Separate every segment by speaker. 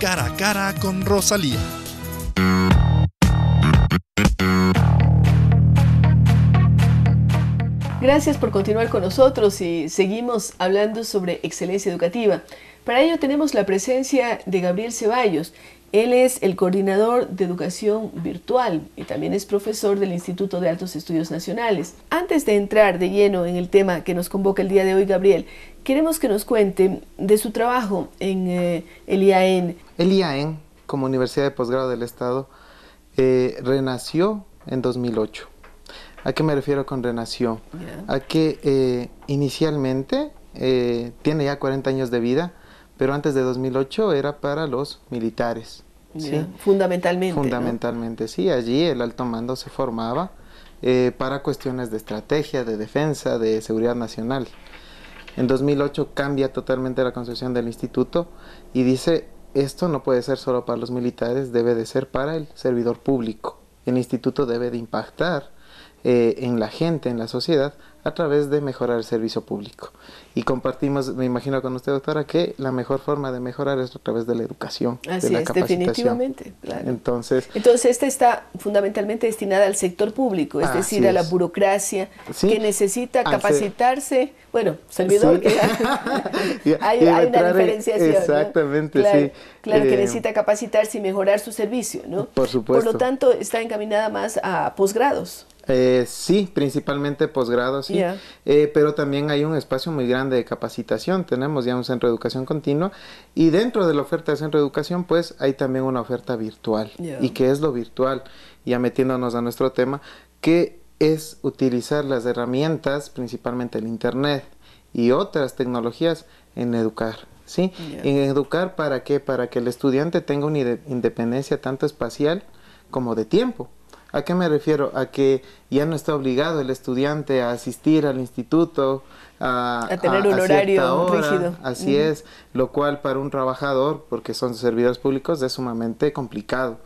Speaker 1: Cara a Cara con Rosalía.
Speaker 2: Gracias por continuar con nosotros y seguimos hablando sobre excelencia educativa. Para ello tenemos la presencia de Gabriel Ceballos, él es el coordinador de educación virtual y también es profesor del Instituto de Altos Estudios Nacionales. Antes de entrar de lleno en el tema que nos convoca el día de hoy, Gabriel, queremos que nos cuente de su trabajo en eh,
Speaker 1: el IAEN. El IAEN, como Universidad de Posgrado del Estado, eh, renació en 2008. ¿A qué me refiero con renació? A que eh, inicialmente tiene ya 40 años de vida, pero antes de 2008 era para los militares. Fundamentalmente. Fundamentalmente, sí. Allí el alto mando se formaba eh, para cuestiones de estrategia, de defensa, de seguridad nacional. En 2008 cambia totalmente la concepción del instituto y dice, esto no puede ser solo para los militares, debe de ser para el servidor público. El instituto debe de impactar eh, en la gente, en la sociedad, a través de mejorar el servicio público. Y compartimos, me imagino con usted, doctora, que la mejor forma de mejorar es a través de la educación. Así de la es, definitivamente. Entonces,
Speaker 2: Entonces, esta está fundamentalmente destinada al sector público, es decir, a la burocracia, que necesita capacitarse. Bueno, servidor, que hay, hay una diferenciación. Exactamente,
Speaker 1: sí. Claro, que eh, necesita
Speaker 2: capacitarse y mejorar su servicio, ¿no? Por supuesto. Por lo tanto, está encaminada más a posgrados.
Speaker 1: Eh, sí, principalmente posgrado, sí. Eh, pero también hay un espacio muy grande de capacitación. Tenemos ya un centro de educación continua y dentro de la oferta de centro de educación, pues hay también una oferta virtual. ¿Y qué es lo virtual? Ya metiéndonos a nuestro tema, que es utilizar las herramientas, principalmente el Internet y otras tecnologías en educar. ¿Sí? En educar para qué? Para que el estudiante tenga una independencia tanto espacial como de tiempo. ¿A qué me refiero? A que ya no está obligado el estudiante a asistir al instituto, a, tener un horario rígido. Así es, lo cual para un trabajador, porque son servidores públicos, es sumamente complicado.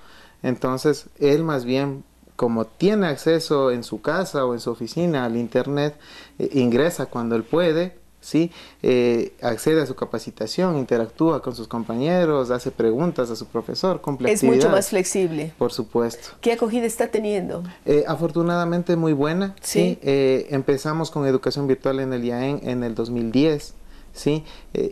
Speaker 1: Entonces, él más bien, como tiene acceso en su casa o en su oficina al Internet, eh, ingresa cuando él puede ¿sí? Eh, accede a su capacitación, interactúa con sus compañeros, hace preguntas a su profesor, cumple Es mucho más
Speaker 2: flexible.
Speaker 1: Por supuesto.
Speaker 2: ¿Qué acogida está
Speaker 1: teniendo? Eh, afortunadamente muy buena, ¿sí? Eh, empezamos con educación virtual en el IAEN en el 2010, ¿sí?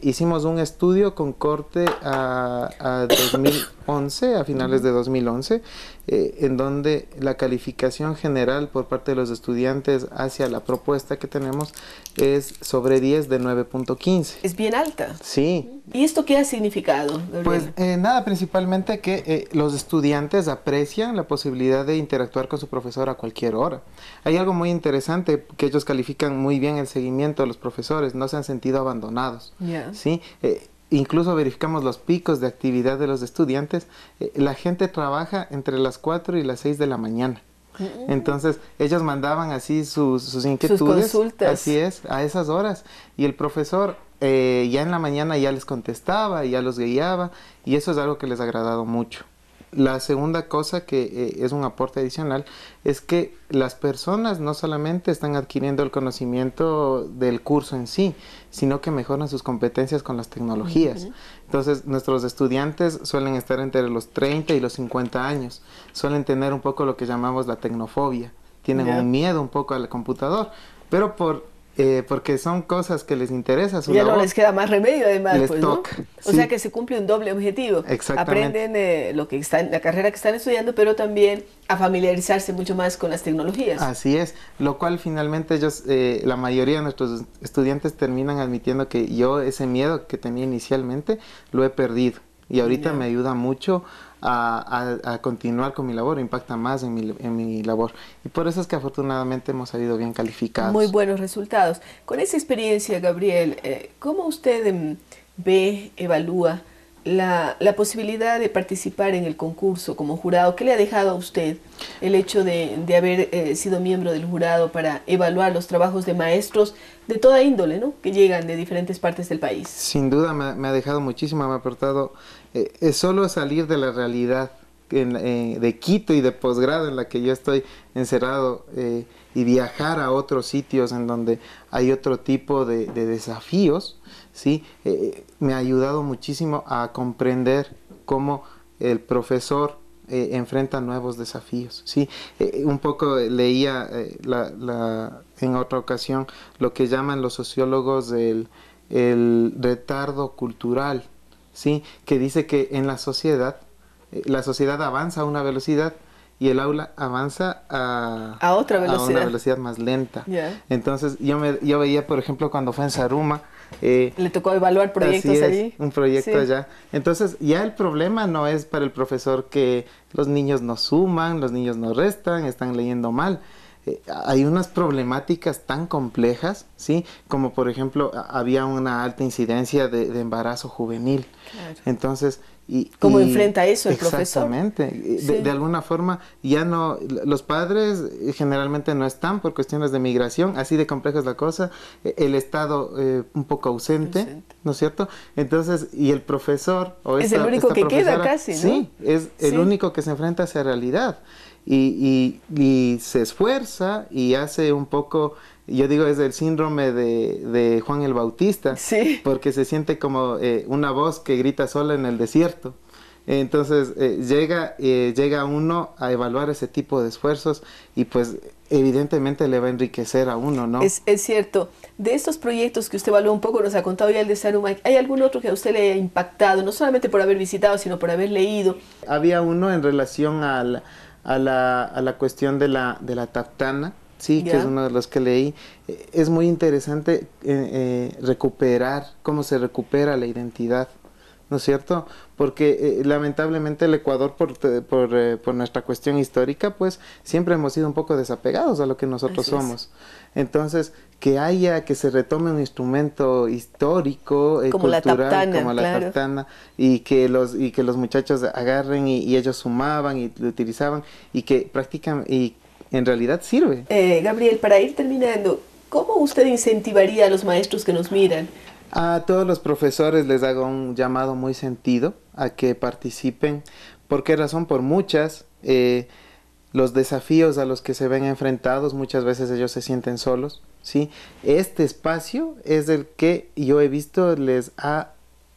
Speaker 1: hicimos un estudio con corte a, a 2000 a finales de 2011, eh, en donde la calificación general por parte de los estudiantes hacia la propuesta que tenemos es sobre 10 de 9.15. Es bien alta. Sí. ¿Y esto qué ha significado? Pues eh, nada, principalmente que eh, los estudiantes aprecian la posibilidad de interactuar con su profesor a cualquier hora. Hay algo muy interesante que ellos califican muy bien el seguimiento de los profesores, no se han sentido abandonados. ¿sí? incluso verificamos los picos de actividad de los estudiantes, eh, la gente trabaja entre las 4 y las 6 de la mañana. Mm. Entonces, ellos mandaban así sus, sus inquietudes. así es, a esas horas. Y el profesor eh, ya en la mañana ya les contestaba, ya los guiaba, y eso es algo que les ha agradado mucho. La segunda cosa que eh, es un aporte adicional es que las personas no solamente están adquiriendo el conocimiento del curso en sí, sino que mejoran sus competencias con las tecnologías. Entonces, nuestros estudiantes suelen estar entre los 30 y los 50 años, suelen tener un poco lo que llamamos la tecnofobia, tienen un miedo un poco al computador, pero por eh, porque son cosas que les interesa Su ya no les queda
Speaker 2: más remedio además. pues, ¿no? O sea que se cumple un doble objetivo. Aprenden eh, lo que están, la carrera que están estudiando, pero también a familiarizarse mucho más con las tecnologías. Así
Speaker 1: es, lo cual finalmente ellos, eh, la mayoría de nuestros estudiantes terminan admitiendo que yo ese miedo que tenía inicialmente lo he perdido y ahorita me ayuda mucho a, continuar con mi labor, impacta más en mi, labor. Y por eso es que afortunadamente hemos salido bien calificados. Muy buenos resultados.
Speaker 2: Con esa experiencia, Gabriel, eh, ¿cómo usted em, ve, evalúa la, posibilidad de participar en el concurso como jurado, ¿qué le ha dejado a usted el hecho de, haber eh, sido miembro del jurado para evaluar los trabajos de maestros de toda índole, ¿no? que llegan de diferentes partes del país?
Speaker 1: Sin duda me, ha dejado muchísimo, me ha aportado eh, solo salir de la realidad eh, de Quito y de posgrado en la que yo estoy encerrado y viajar a otros sitios en donde hay otro tipo de, desafíos, ¿sí? Eh, eh, me ha ayudado muchísimo a comprender cómo el profesor eh, enfrenta nuevos desafíos. ¿sí? un poco leía en otra ocasión lo que llaman los sociólogos el, el retardo cultural, ¿sí? que dice que en la sociedad, la sociedad avanza a una velocidad y el aula avanza a, otra velocidad. A una velocidad más lenta. Entonces yo, me, yo veía, por ejemplo, cuando fue en Saruma, eh, Le tocó evaluar proyectos es, allí. Un proyecto allá. Entonces, ya el problema no es para el profesor que los niños no suman, los niños no restan, están leyendo mal. Eh, hay unas problemáticas tan complejas, ¿sí? Como por ejemplo, había una alta incidencia de, embarazo juvenil. Entonces, y, ¿Cómo enfrenta eso el profesor? Exactamente. De, alguna forma, ya no. Los padres eh, generalmente no están por cuestiones de migración, así de compleja es la cosa. Eh, el Estado un poco ausente, ¿no es cierto? Entonces, y el profesor. O es el único que queda casi, ¿no? Sí, es el único que se enfrenta a esa realidad y, se esfuerza y hace un poco, yo digo, es el síndrome de, Juan el Bautista, porque se siente como eh, una voz que grita sola en el desierto. Entonces eh, llega, eh, llega uno a evaluar ese tipo de esfuerzos y pues evidentemente le va a enriquecer a uno, ¿no? Es, es cierto.
Speaker 2: De estos proyectos que usted evaluó un poco, nos ha contado ya el de Sarumay, ¿hay algún otro que a usted le haya impactado, no solamente
Speaker 1: por haber visitado, sino por haber leído? Había uno en relación al, a la, a la cuestión de la, de la sí, que es uno de los que leí. Eh, es muy interesante eh, eh, recuperar, cómo se recupera la identidad ¿no es cierto? Porque eh, lamentablemente el Ecuador, eh, por, nuestra cuestión histórica, pues siempre hemos sido un poco desapegados a lo que nosotros somos. Entonces, que haya, que se retome un instrumento histórico, como cultural, la como la tartana, y que los, y que los muchachos agarren y, ellos sumaban y utilizaban, y que practican, y en realidad sirve.
Speaker 2: Eh, Gabriel, para ir terminando, ¿cómo usted incentivaría
Speaker 1: a los maestros que nos miran? A todos los profesores les hago un llamado muy sentido a que participen. ¿Por qué razón? Por muchas. Eh, los desafíos a los que se ven enfrentados, muchas veces ellos se sienten solos, ¿sí? Este espacio es el que yo he visto les ha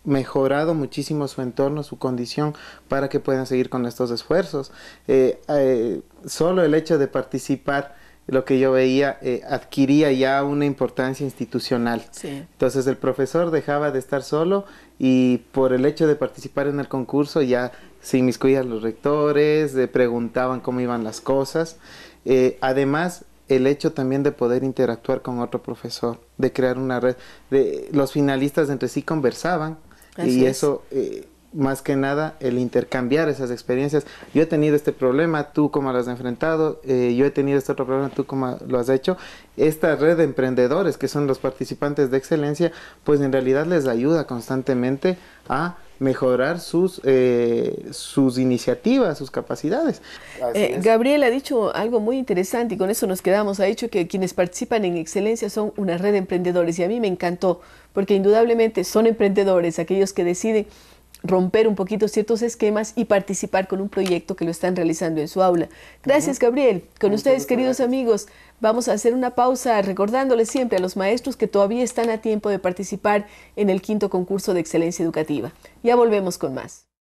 Speaker 1: mejorado muchísimo su entorno, su condición, para que puedan seguir con estos esfuerzos. Eh, eh, solo el hecho de participar lo que yo veía eh, adquiría ya una importancia institucional. Entonces el profesor dejaba de estar solo y por el hecho de participar en el concurso ya se inmiscuían los rectores, le preguntaban cómo iban las cosas. Eh, además, el hecho también de poder interactuar con otro profesor, de crear una red. De, los finalistas entre sí conversaban y eso eh, más que nada el intercambiar esas experiencias. Yo he tenido este problema, tú cómo lo has enfrentado, eh, yo he tenido este otro problema, tú cómo lo has hecho. Esta red de emprendedores que son los participantes de excelencia, pues en realidad les ayuda constantemente a mejorar sus, eh, sus iniciativas, sus capacidades. Eh, Gabriel ha
Speaker 2: dicho algo muy interesante y con eso nos quedamos. Ha dicho que quienes participan en Excelencia son una red de emprendedores y a mí me encantó porque indudablemente son emprendedores aquellos que deciden romper un poquito ciertos esquemas y participar con un proyecto que lo están realizando en su aula. Gracias, Gabriel. Con ustedes, queridos amigos, vamos a hacer una pausa recordándoles siempre a los maestros que todavía están a tiempo de participar en el quinto concurso de excelencia educativa. Ya volvemos con más.